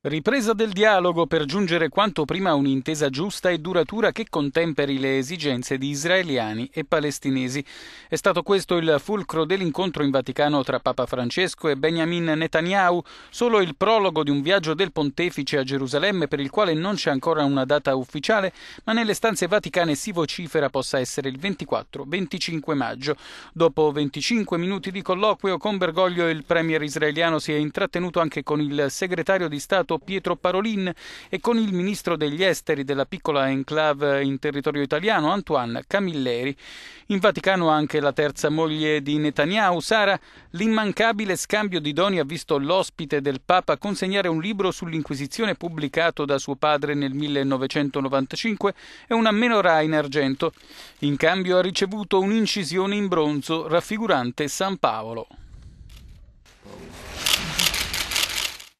Ripresa del dialogo per giungere quanto prima a un'intesa giusta e duratura che contemperi le esigenze di israeliani e palestinesi. È stato questo il fulcro dell'incontro in Vaticano tra Papa Francesco e Benjamin Netanyahu, solo il prologo di un viaggio del pontefice a Gerusalemme per il quale non c'è ancora una data ufficiale, ma nelle stanze vaticane si vocifera possa essere il 24-25 maggio. Dopo 25 minuti di colloquio con Bergoglio il premier israeliano si è intrattenuto anche con il segretario di Stato Stato Pietro Parolin e con il ministro degli esteri della piccola enclave in territorio italiano Antoine Camilleri. In Vaticano anche la terza moglie di Netanyahu, Sara, l'immancabile scambio di doni ha visto l'ospite del Papa consegnare un libro sull'Inquisizione pubblicato da suo padre nel 1995 e una menorah in argento. In cambio ha ricevuto un'incisione in bronzo raffigurante San Paolo.